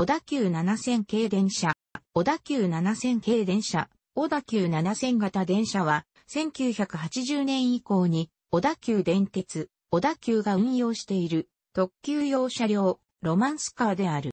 小田急7000系電車、小田急7000系電車、小田急7000型電車は、1980年以降に、小田急電鉄、小田急が運用している、特急用車両、ロマンスカーである。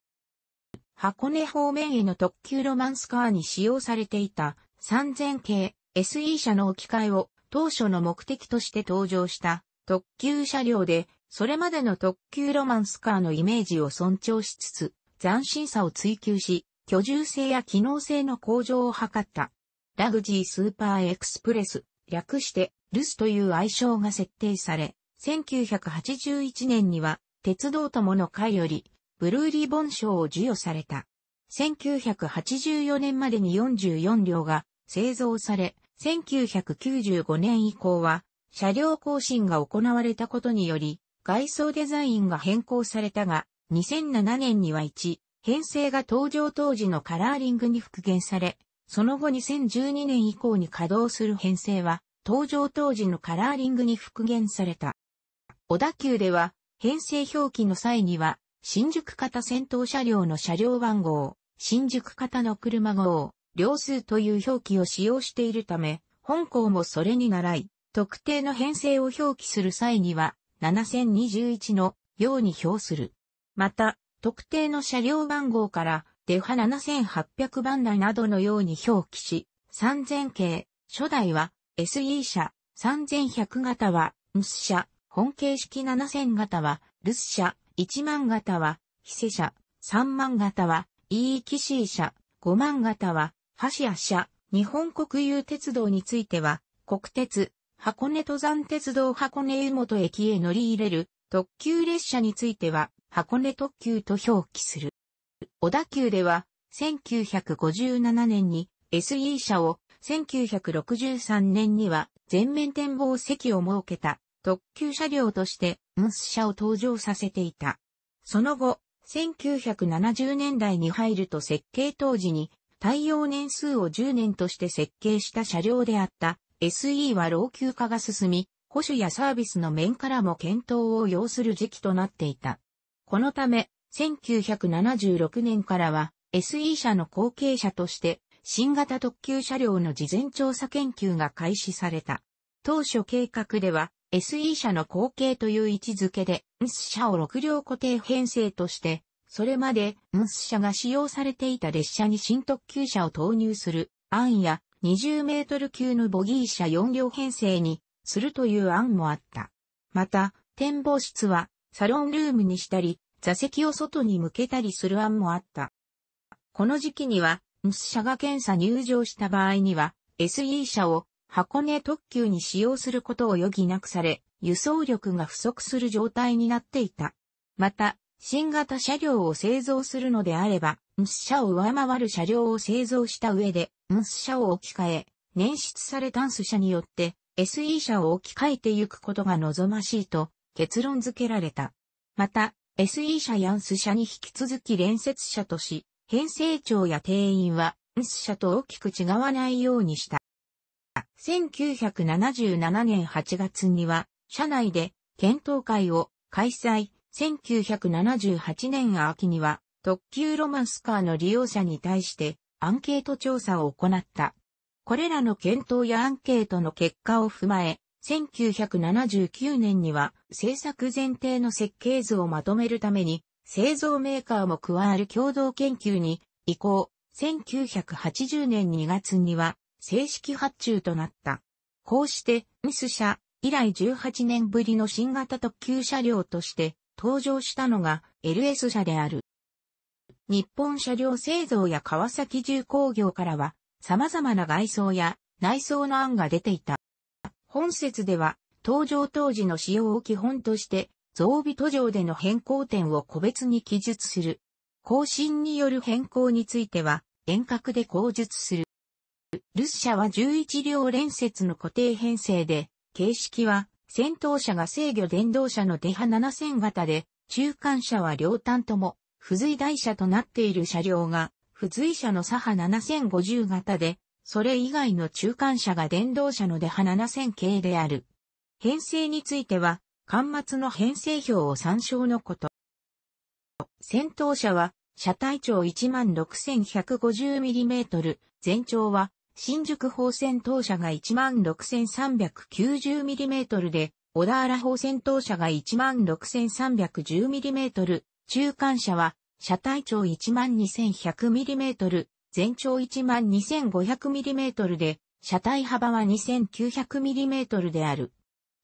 箱根方面への特急ロマンスカーに使用されていた、3000系 SE 車の置き換えを、当初の目的として登場した、特急車両で、それまでの特急ロマンスカーのイメージを尊重しつつ、斬新さを追求し、居住性や機能性の向上を図った。ラグジースーパーエクスプレス、略してルスという愛称が設定され、1981年には鉄道友の会よりブルーリボン賞を授与された。1984年までに44両が製造され、1995年以降は車両更新が行われたことにより、外装デザインが変更されたが、2007年には1、編成が登場当時のカラーリングに復元され、その後2012年以降に稼働する編成は、登場当時のカラーリングに復元された。小田急では、編成表記の際には、新宿型戦闘車両の車両番号、新宿型の車号、両数という表記を使用しているため、本校もそれに習い、特定の編成を表記する際には、7021のように表する。また、特定の車両番号から、デファ7800番台などのように表記し、3000系、初代は SE 車、3100型はムス車、本形式7000型はルス車、1万型はヒセ車、3万型は E キシー車、5万型はファシア車、日本国有鉄道については、国鉄、箱根登山鉄道箱根湯本駅へ乗り入れる特急列車については、箱根特急と表記する。小田急では、1957年に SE 車を、1963年には全面展望席を設けた特急車両として、ムス車を登場させていた。その後、1970年代に入ると設計当時に、対応年数を10年として設計した車両であった SE は老朽化が進み、保守やサービスの面からも検討を要する時期となっていた。このため、1976年からは SE 社の後継者として新型特急車両の事前調査研究が開始された。当初計画では SE 社の後継という位置づけで NS 社を6両固定編成として、それまで NS 社が使用されていた列車に新特急車を投入する案や20メートル級のボギー車4両編成にするという案もあった。また、展望室はサロンルームにしたり、座席を外に向けたりする案もあった。この時期には、ムス社が検査入場した場合には、SE 社を箱根特急に使用することを余儀なくされ、輸送力が不足する状態になっていた。また、新型車両を製造するのであれば、ムス社を上回る車両を製造した上で、ムス社を置き換え、捻出されタンス車によって、SE 車を置き換えていくことが望ましいと結論付けられた。また、SE 社やンス社に引き続き連接社とし、編成長や定員は、ンス社と大きく違わないようにした。1977年8月には、社内で検討会を開催。1978年秋には、特急ロマンスカーの利用者に対してアンケート調査を行った。これらの検討やアンケートの結果を踏まえ、1979年には製作前提の設計図をまとめるために製造メーカーも加わる共同研究に移行、1980年2月には正式発注となった。こうして、ミス社以来18年ぶりの新型特急車両として登場したのが LS 車である。日本車両製造や川崎重工業からは様々な外装や内装の案が出ていた。本説では、登場当時の使用を基本として、増備途上での変更点を個別に記述する。更新による変更については、遠隔で口述する。ルッシャは11両連節の固定編成で、形式は、先頭車が制御電動車の手波7000型で、中間車は両端とも、付随台車となっている車両が、付随車の左派7050型で、それ以外の中間車が電動車のデハ7000系である。編成については、端末の編成表を参照のこと。先頭車は、車体長 16,150mm、全長は、新宿方先頭車が 16,390mm で、小田原方先頭車が 16,310mm、中間車は、車体長 12,100mm、全長 12500mm で、車体幅は 2900mm である。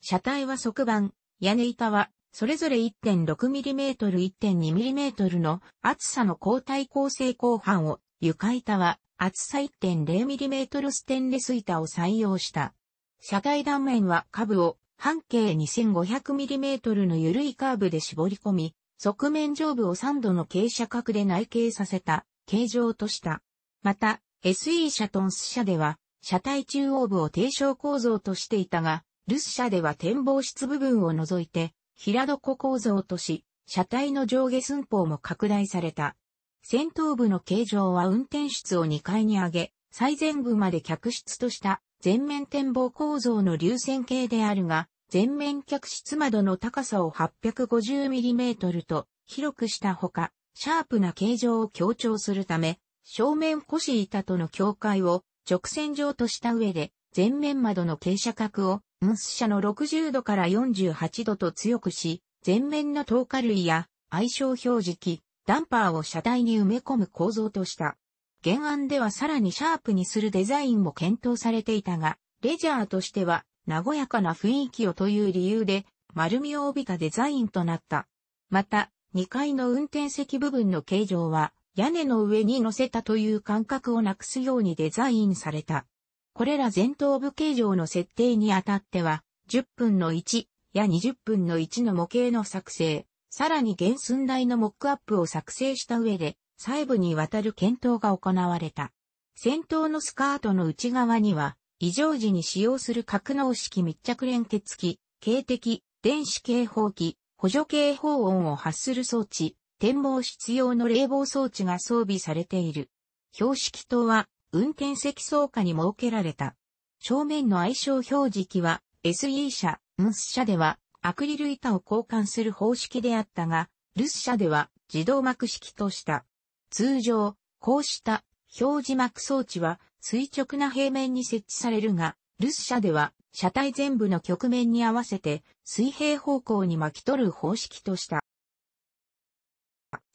車体は側板、屋根板は、それぞれ 1.6mm、1.2mm の厚さの交代構成後半を、床板は厚さ 1.0mm ステンレス板を採用した。車体断面は下部を半径 2500mm の緩いカーブで絞り込み、側面上部を3度の傾斜角で内傾させた形状とした。また、SE ャトンス社では、車体中央部を低床構造としていたが、ルス社では展望室部分を除いて、平床構造とし、車体の上下寸法も拡大された。先頭部の形状は運転室を2階に上げ、最前部まで客室とした全面展望構造の流線形であるが、全面客室窓の高さを 850mm と広くしたほか、シャープな形状を強調するため、正面腰板との境界を直線上とした上で、前面窓の傾斜角を、ムス車の60度から48度と強くし、前面の透過類や相性表示器、ダンパーを車体に埋め込む構造とした。原案ではさらにシャープにするデザインも検討されていたが、レジャーとしては、和やかな雰囲気をという理由で、丸みを帯びたデザインとなった。また、2階の運転席部分の形状は、屋根の上に乗せたという感覚をなくすようにデザインされた。これら前頭部形状の設定にあたっては、10分の1や20分の1の模型の作成、さらに原寸大のモックアップを作成した上で、細部にわたる検討が行われた。先頭のスカートの内側には、異常時に使用する格納式密着連結機、警笛、電子警報機、補助警報音を発する装置、展望室用の冷房装置が装備されている。標識灯は運転席装下に設けられた。正面の相性表示器は SE 車、ムス車ではアクリル板を交換する方式であったが、ルス社では自動幕式とした。通常、こうした表示幕装置は垂直な平面に設置されるが、ルス社では車体全部の局面に合わせて水平方向に巻き取る方式とした。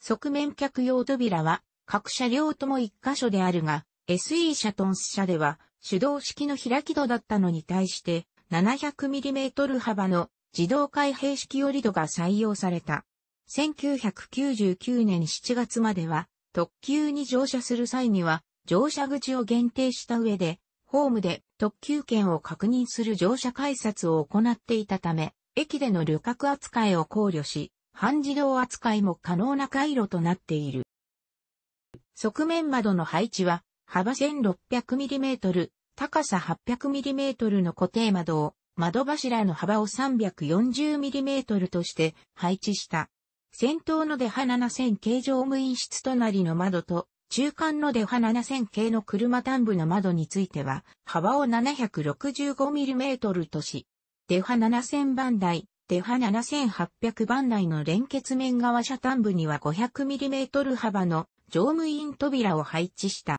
側面客用扉は、各車両とも一箇所であるが、SE シャトンス車では、手動式の開き戸だったのに対して、700mm 幅の自動開閉式折り戸が採用された。1999年7月までは、特急に乗車する際には、乗車口を限定した上で、ホームで特急券を確認する乗車改札を行っていたため、駅での旅客扱いを考慮し、半自動扱いも可能な回路となっている。側面窓の配置は、幅 1600mm、高さ 800mm の固定窓を、窓柱の幅を 340mm として配置した。先頭の出派7000系乗務員室隣の窓と、中間の出派7000系の車端部の窓については、幅を 765mm とし、出羽7000番台、デハ7800番内の連結面側車端部には 500mm 幅の乗務員扉を配置した。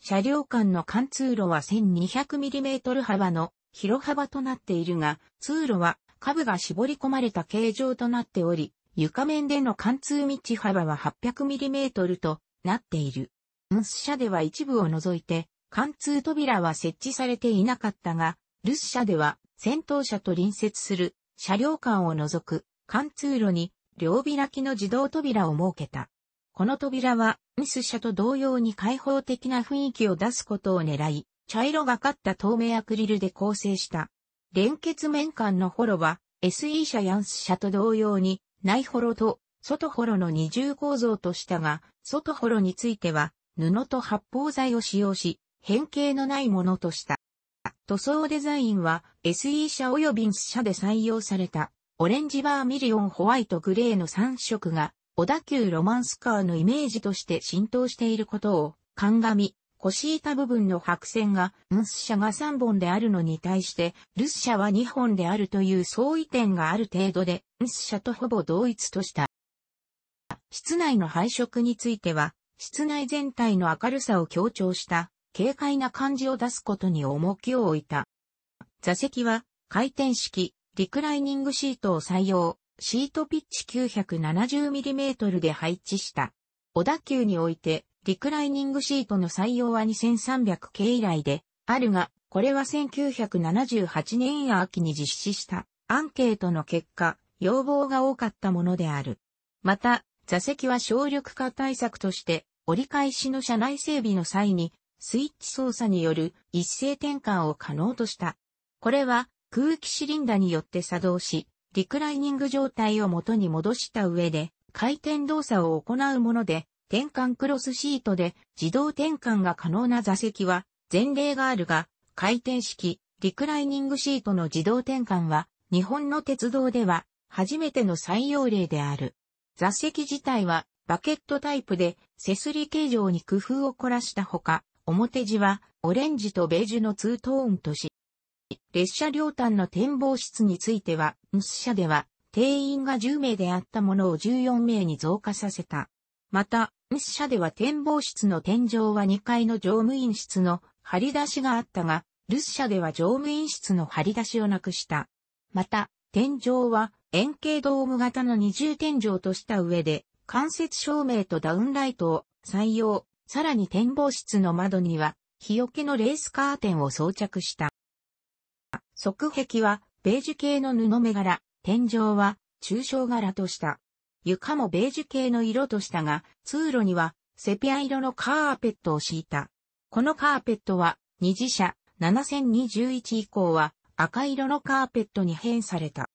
車両間の貫通路は 1200mm 幅の広幅となっているが、通路は下部が絞り込まれた形状となっており、床面での貫通道幅は 800mm となっている。ムス車では一部を除いて、貫通扉は設置されていなかったが、ルス車では先頭車と隣接する車両間を除く貫通路に両開きの自動扉を設けた。この扉は、ミス車と同様に開放的な雰囲気を出すことを狙い、茶色がかった透明アクリルで構成した。連結面間のホロは、SE 車やンス車と同様に、内ホロと外ホロの二重構造としたが、外ホロについては、布と発泡剤を使用し、変形のないものとした。塗装デザインは SE 社及び NS 社で採用されたオレンジバーミリオンホワイトグレーの3色が小田急ロマンスカーのイメージとして浸透していることを鑑み、腰板部分の白線が NS 社が3本であるのに対してルス社は2本であるという相違点がある程度で NS 社とほぼ同一とした。室内の配色については室内全体の明るさを強調した軽快な感じを出すことに重きを置いた。座席は回転式、リクライニングシートを採用、シートピッチ 970mm で配置した。小田急において、リクライニングシートの採用は2300系以来で、あるが、これは1978年秋に実施したアンケートの結果、要望が多かったものである。また、座席は省力化対策として、折り返しの車内整備の際にスイッチ操作による一斉転換を可能とした。これは空気シリンダによって作動し、リクライニング状態を元に戻した上で、回転動作を行うもので、転換クロスシートで自動転換が可能な座席は前例があるが、回転式、リクライニングシートの自動転換は、日本の鉄道では初めての採用例である。座席自体はバケットタイプで、セスリ形状に工夫を凝らしたほか、表地はオレンジとベージュのツートーンとし、列車両端の展望室については、ヌス社では定員が10名であったものを14名に増加させた。また、ヌス社では展望室の天井は2階の乗務員室の張り出しがあったが、ルス社では乗務員室の張り出しをなくした。また、天井は円形ドーム型の二重天井とした上で、間接照明とダウンライトを採用、さらに展望室の窓には、日よけのレースカーテンを装着した。側壁は、ベージュ系の布目柄、天井は、抽象柄とした。床もベージュ系の色としたが、通路には、セピア色のカーペットを敷いた。このカーペットは、二次車7021以降は、赤色のカーペットに変された。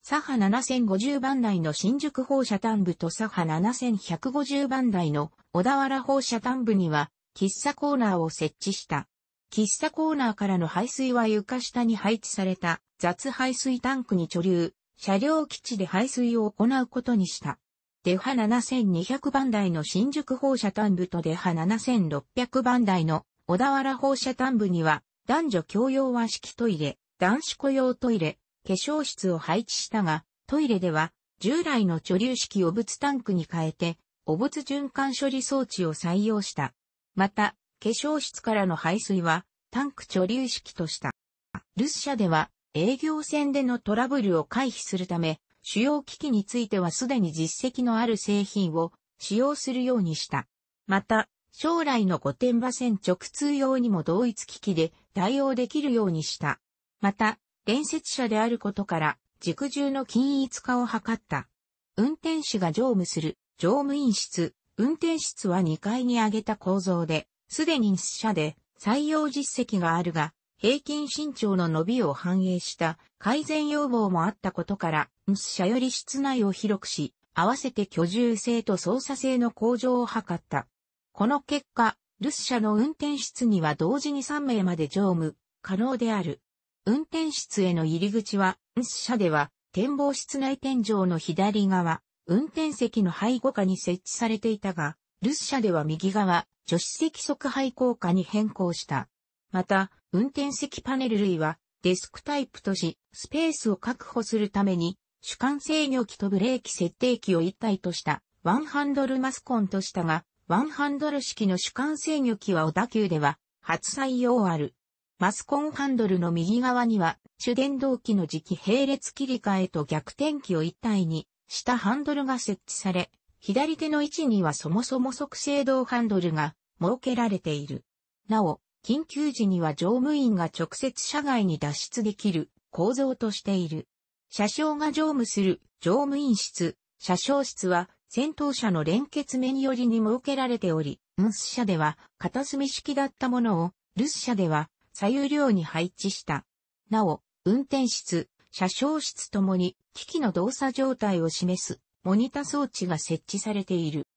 サハ7050番台の新宿放射端部とサハ7150番台の小田原放射端部には、喫茶コーナーを設置した。喫茶コーナーからの排水は床下に配置された雑排水タンクに貯留、車両基地で排水を行うことにした。デハ7200番台の新宿放射端部とデハ7600番台の小田原放射端部には男女共用和式トイレ、男子雇用トイレ、化粧室を配置したが、トイレでは従来の貯留式汚物タンクに変えて汚物循環処理装置を採用した。また、化粧室からの排水はタンク貯留式とした。ルス社では営業船でのトラブルを回避するため、主要機器についてはすでに実績のある製品を使用するようにした。また、将来の御殿場線直通用にも同一機器で対応できるようにした。また、連接車であることから、軸重の均一化を図った。運転手が乗務する乗務員室、運転室は2階に上げた構造で、すでに社で採用実績があるが、平均身長の伸びを反映した改善要望もあったことから、社より室内を広くし、合わせて居住性と操作性の向上を図った。この結果、ルス社の運転室には同時に3名まで乗務、可能である。運転室への入り口は、ルス社では、展望室内天井の左側、運転席の背後下に設置されていたが、ルス車では右側、助手席側背後下に変更した。また、運転席パネル類はデスクタイプとし、スペースを確保するために、主観制御機とブレーキ設定機を一体としたワンハンドルマスコンとしたが、ワンハンドル式の主観制御機は小田急では初採用ある。マスコンハンドルの右側には主電動機の磁気並列切り替えと逆転機を一体にしたハンドルが設置され、左手の位置にはそもそも即制動ハンドルが設けられている。なお、緊急時には乗務員が直接車外に脱出できる構造としている。車掌が乗務する乗務員室、車掌室は先頭車の連結面寄りに設けられており、運ス車では片隅式だったものを、留守車では左右両に配置した。なお、運転室、車掌室ともに機器の動作状態を示すモニタ装置が設置されている。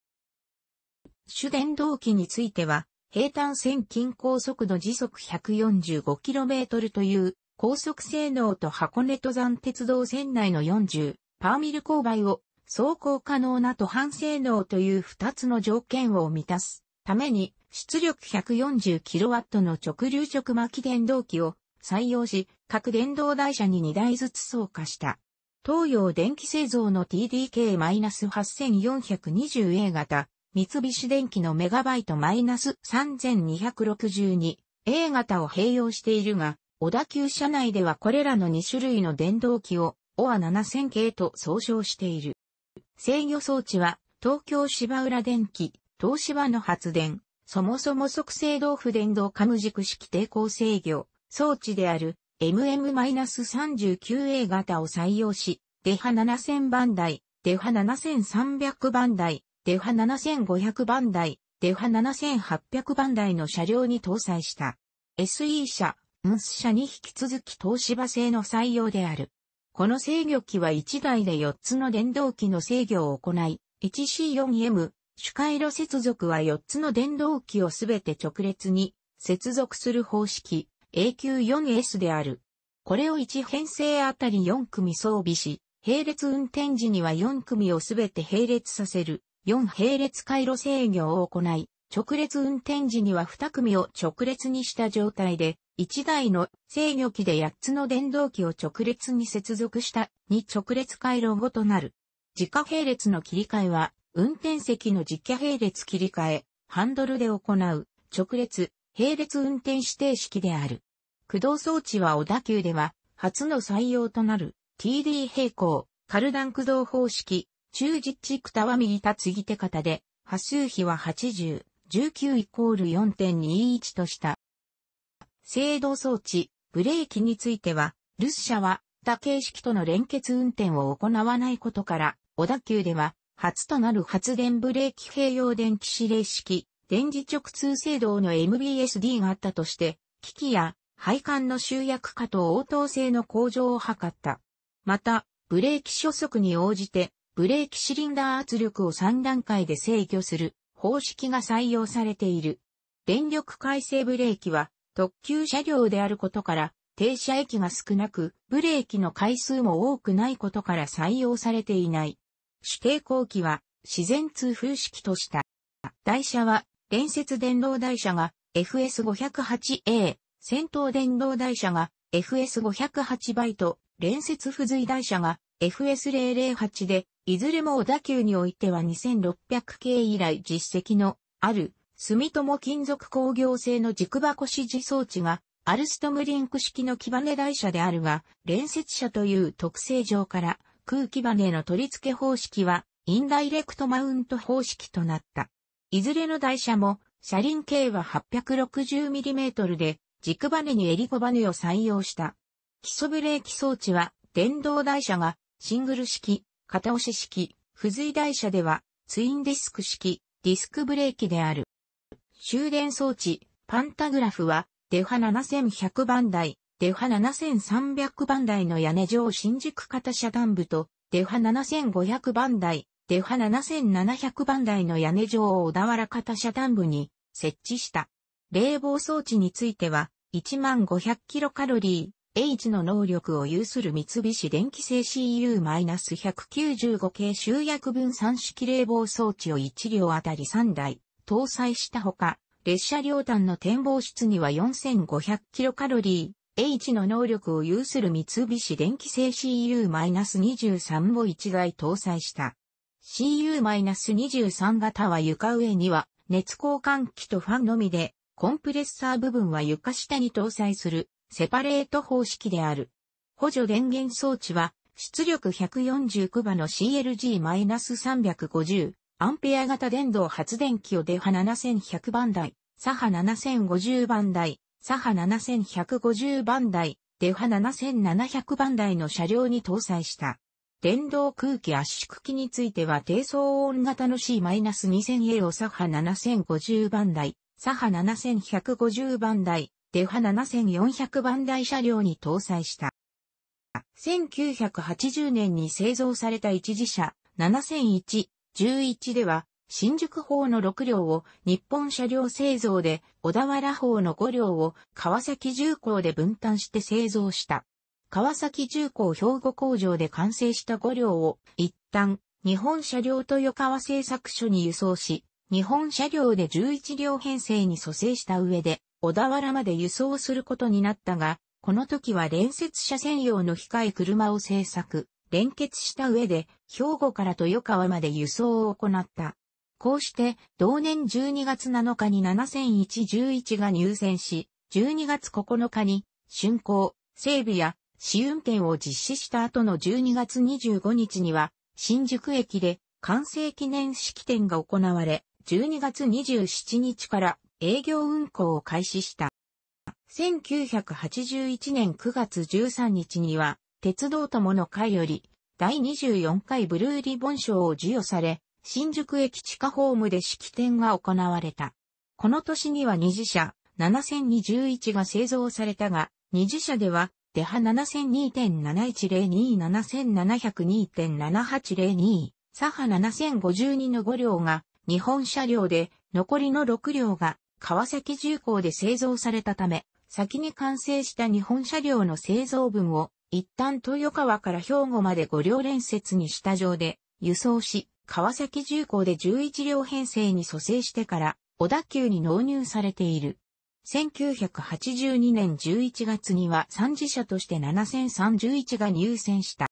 主電動機については、平坦線近高速度時速 145km という高速性能と箱根登山鉄道線内の40パーミル勾配を走行可能な途半性能という2つの条件を満たすために出力 140kW の直流直巻電動機を採用し各電動台車に2台ずつ走加した。東洋電気製造の TDK-8420A 型、三菱電機のメガバイト -3262A 型を併用しているが、小田急車内ではこれらの2種類の電動機をオア7 0 0 0系と総称している。制御装置は東京芝浦電機、東芝の発電、そもそも即制動不電動カム軸式抵抗制御装置である MM-39A 型を採用し、デハ7000番台、デハ7300番台、デハ7500番台、デハ7800番台の車両に搭載した。SE 車、ムス車に引き続き東芝製の採用である。この制御機は1台で4つの電動機の制御を行い、1C4M、主回路接続は4つの電動機をすべて直列に接続する方式、AQ4S である。これを1編成あたり4組装備し、並列運転時には4組をすべて並列させる、4並列回路制御を行い、直列運転時には2組を直列にした状態で、1台の制御機で8つの電動機を直列に接続した2直列回路後となる。自家並列の切り替えは、運転席の自家並列切り替え、ハンドルで行う直列並列運転指定式である。駆動装置は小田急では、初の採用となる TD 平行、カルダン駆動方式、中実地区たは右立つぎ手方で、波数比は80、19イコール4.21とした。制動装置、ブレーキについては、ルス社は、他形式との連結運転を行わないことから、小田急では、初となる発電ブレーキ併用電気指令式、電磁直通制動の MBSD があったとして、機器や配管の集約化と応答性の向上を図った。また、ブレーキ初速に応じて、ブレーキシリンダー圧力を3段階で制御する方式が採用されている。電力回生ブレーキは特急車両であることから、停車駅が少なく、ブレーキの回数も多くないことから採用されていない。主抵抗機は自然通風式とした。台車は連接電動台車が FS508A、先頭電動台車が FS508 バイト、連接付随台車が FS008 で、いずれも小田急においては2600系以来実績のある、住友金属工業製の軸箱指示装置が、アルストムリンク式の木羽台車であるが、連接車という特性上から空気バネの取り付け方式は、インダイレクトマウント方式となった。いずれの台車も車輪径は 860mm で軸バネにエリコバネを採用した。基礎ブレーキ装置は電動台車がシングル式、片押し式、付随台車ではツインディスク式、ディスクブレーキである。終電装置、パンタグラフはデファ7100番台、デファ7300番台の屋根上新宿型遮断部とデファ7500番台、デファ7700番台の屋根上を小田原型遮断部に設置した。冷房装置については、1500キロカロリー、H の能力を有する三菱電機製 CU-195 系集約分散式冷房装置を1両あたり3台搭載したほか、列車両端の展望室には4500キロカロリー、H の能力を有する三菱電機製 CU-23 を1台搭載した。CU-23 型は床上には熱交換器とファンのみで、コンプレッサー部分は床下に搭載するセパレート方式である。補助電源装置は出力149馬の CLG-350 アンペア型電動発電機をデハ7100番台、サハ7050番台、サハ7150番台、デハ7700番台の車両に搭載した。電動空気圧縮機については低騒音型の C-2000A を左派7050番台、左派7150番台、デハ7400番台車両に搭載した。1980年に製造された一次車7001、11では、新宿法の6両を日本車両製造で、小田原法の5両を川崎重工で分担して製造した。川崎重工兵庫工場で完成した5両を一旦日本車両豊川製作所に輸送し、日本車両で11両編成に蘇生した上で小田原まで輸送することになったが、この時は連接車専用の控え車を製作、連結した上で兵庫から豊川まで輸送を行った。こうして、同年12月7日に700111が入選し、12月9日に、竣工、整備や試運転を実施した後の12月25日には、新宿駅で完成記念式典が行われ、12月27日から営業運行を開始した。1981年9月13日には、鉄道友の会より、第24回ブルーリボン賞を授与され、新宿駅地下ホームで式典が行われた。この年には二次車、7021が製造されたが、二次車ではデハ7002.7102、7702.7802、サハ7052の5両が日本車両で、残りの6両が川崎重工で製造されたため、先に完成した日本車両の製造分を一旦豊川から兵庫まで5両連接にした上で輸送し、川崎重工で11両編成に蘇生してから小田急に納入されている。1982年11月には三次社として7031が入選した。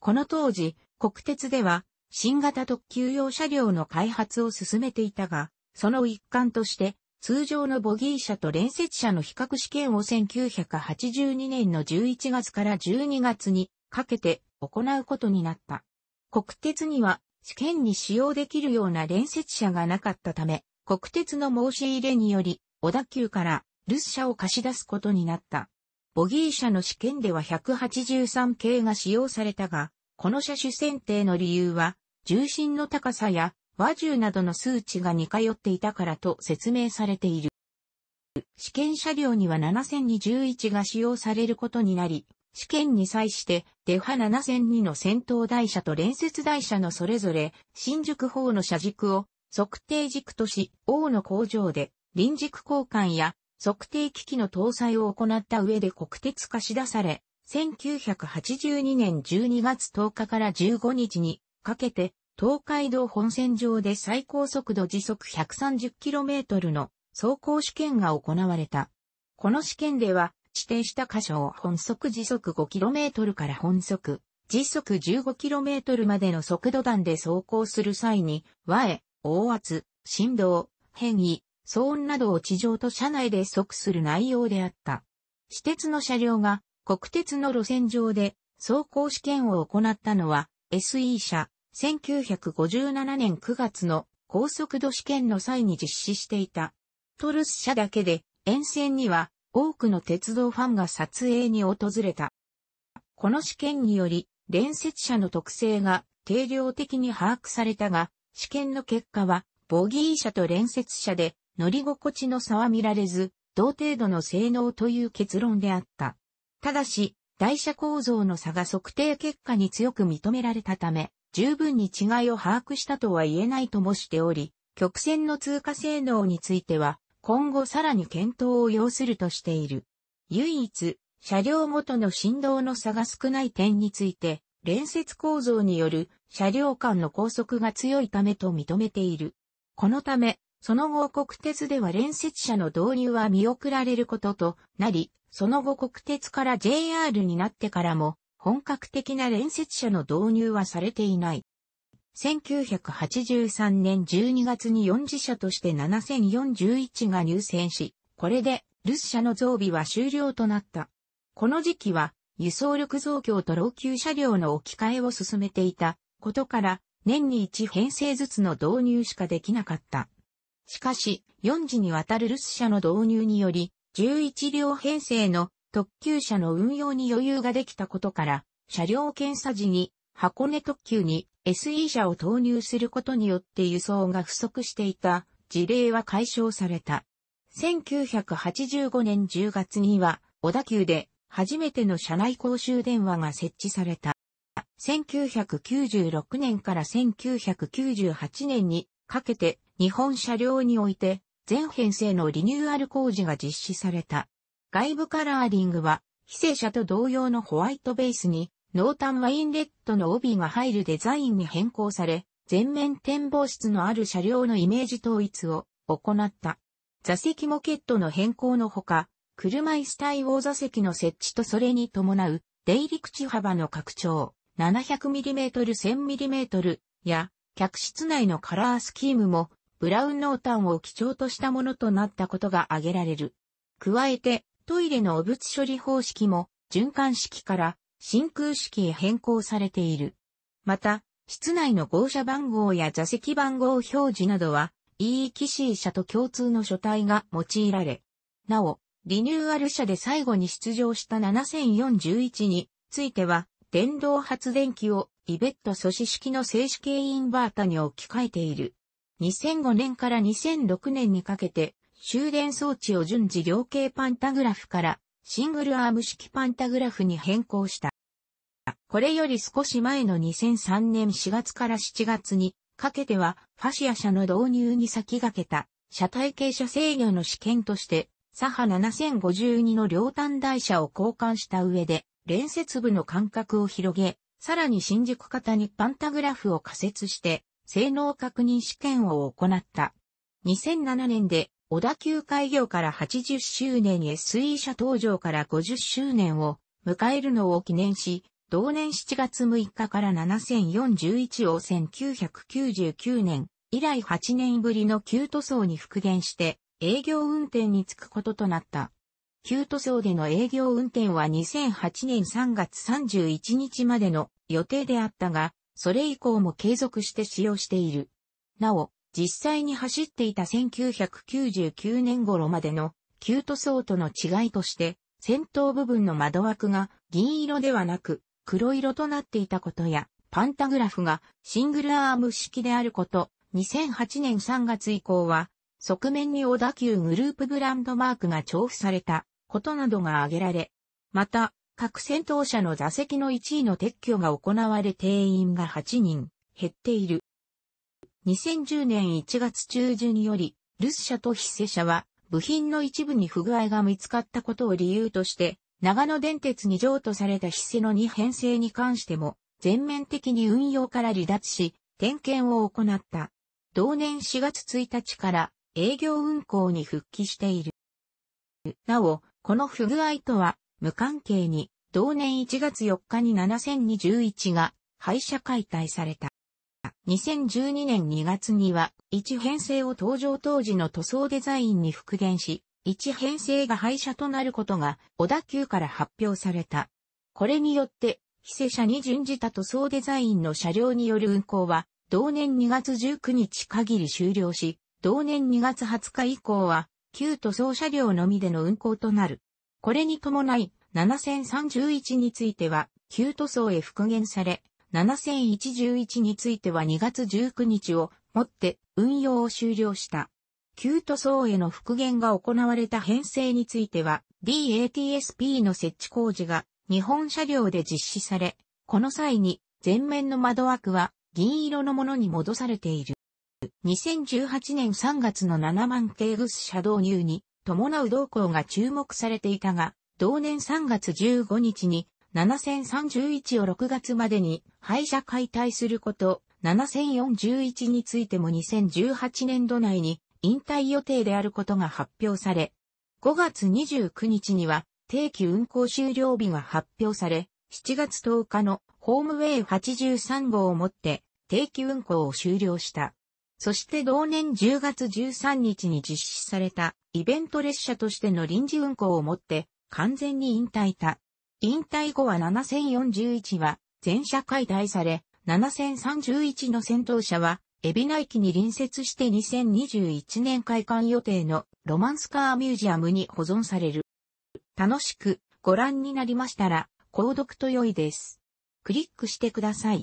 この当時、国鉄では新型特急用車両の開発を進めていたが、その一環として通常のボギー車と連接車の比較試験を1982年の11月から12月にかけて行うことになった。国鉄には試験に使用できるような連接車がなかったため、国鉄の申し入れにより、小田急からルッシャを貸し出すことになった。ボギー車の試験では183系が使用されたが、この車種選定の理由は、重心の高さや和重などの数値が似通っていたからと説明されている。試験車両には7021が使用されることになり、試験に際してデファ7002の先頭台車と連接台車のそれぞれ新宿方の車軸を測定軸とし、王の工場で臨軸交換や測定機器の搭載を行った上で国鉄化し出され、1982年12月10日から15日にかけて東海道本線上で最高速度時速 130km の走行試験が行われた。この試験では指定した箇所を本速時速 5km から本速時速 15km までの速度段で走行する際に、和へ、大圧、振動、変異、騒音などを地上と車内で即する内容であった。私鉄の車両が国鉄の路線上で走行試験を行ったのは SE 社1957年9月の高速度試験の際に実施していた。トルス社だけで沿線には多くの鉄道ファンが撮影に訪れた。この試験により、連接車の特性が定量的に把握されたが、試験の結果は、ボギー車と連接車で乗り心地の差は見られず、同程度の性能という結論であった。ただし、台車構造の差が測定結果に強く認められたため、十分に違いを把握したとは言えないともしており、曲線の通過性能については、今後さらに検討を要するとしている。唯一、車両ごとの振動の差が少ない点について、連接構造による車両間の高速が強いためと認めている。このため、その後国鉄では連接車の導入は見送られることとなり、その後国鉄から JR になってからも、本格的な連接車の導入はされていない。1983年12月に4次車として7041が入選し、これで、ルス車の増備は終了となった。この時期は、輸送力増強と老朽車両の置き換えを進めていたことから、年に1編成ずつの導入しかできなかった。しかし、4時にわたる留守車の導入により、11両編成の特急車の運用に余裕ができたことから、車両検査時に箱根特急に SE 車を投入することによって輸送が不足していた事例は解消された。1985年10月には小田急で初めての車内公衆電話が設置された。1996年から1998年にかけて日本車両において全編成のリニューアル工事が実施された。外部カラーリングは、非正車と同様のホワイトベースに、濃淡ワインレッドの帯が入るデザインに変更され、全面展望室のある車両のイメージ統一を行った。座席モケットの変更のほか、車椅子対応座席の設置とそれに伴う出入り口幅の拡張 700mm、1000mm や客室内のカラースキームも、ブラウン濃淡を基調としたものとなったことが挙げられる。加えて、トイレの汚物処理方式も、循環式から真空式へ変更されている。また、室内の号車番号や座席番号表示などは、EE 騎 c 車と共通の書体が用いられ、なお、リニューアル車で最後に出場した7041については、電動発電機をイベット素子式の正式インバータに置き換えている。2005年から2006年にかけて、終電装置を順次量形パンタグラフからシングルアーム式パンタグラフに変更した。これより少し前の2003年4月から7月にかけてはファシア車の導入に先駆けた車体傾斜制御の試験としてサハ7052の両端台車を交換した上で連接部の間隔を広げさらに新宿型にパンタグラフを仮設して、性能確認試験を行った。2007年で、小田急開業から80周年 SE 車登場から50周年を迎えるのを記念し、同年7月6日から7041を1999年以来8年ぶりの旧塗装に復元して営業運転に就くこととなった。旧塗装での営業運転は2008年3月31日までの予定であったが、それ以降も継続して使用している。なお、実際に走っていた1999年頃までの旧塗装との違いとして、先頭部分の窓枠が銀色ではなく黒色となっていたことや、パンタグラフがシングルアーム式であること、2008年3月以降は、側面に小田急グループブランドマークが重布されたことなどが挙げられ、また、各戦闘車の座席の1位の撤去が行われ定員が8人減っている。2010年1月中旬より、ルス車と筆セ車は部品の一部に不具合が見つかったことを理由として、長野電鉄に譲渡された筆セの2編成に関しても、全面的に運用から離脱し、点検を行った。同年4月1日から営業運行に復帰している。なお、この不具合とは無関係に、同年1月4日に7021が廃車解体された。2012年2月には、1編成を登場当時の塗装デザインに復元し、1編成が廃車となることが、小田急から発表された。これによって、非正車に準じた塗装デザインの車両による運行は、同年2月19日限り終了し、同年2月20日以降は、旧塗装車両のみでの運行となる。これに伴い、7031については、旧塗装へ復元され、7011については2月19日をもって運用を終了した。旧塗装への復元が行われた編成については、DATSP の設置工事が日本車両で実施され、この際に前面の窓枠は銀色のものに戻されている。2018年3月の7万系グス車導入に伴う動向が注目されていたが、同年3月15日に7031を6月までに廃車解体すること、7041についても2018年度内に引退予定であることが発表され、5月29日には定期運行終了日が発表され、7月10日のホームウェイ83号をもって定期運行を終了した。そして同年10月13日に実施されたイベント列車としての臨時運行をもって完全に引退た。引退後は7041は全車解体され、7031の先頭車は海老名駅に隣接して2021年開館予定のロマンスカーミュージアムに保存される。楽しくご覧になりましたら、購読と良いです。クリックしてください。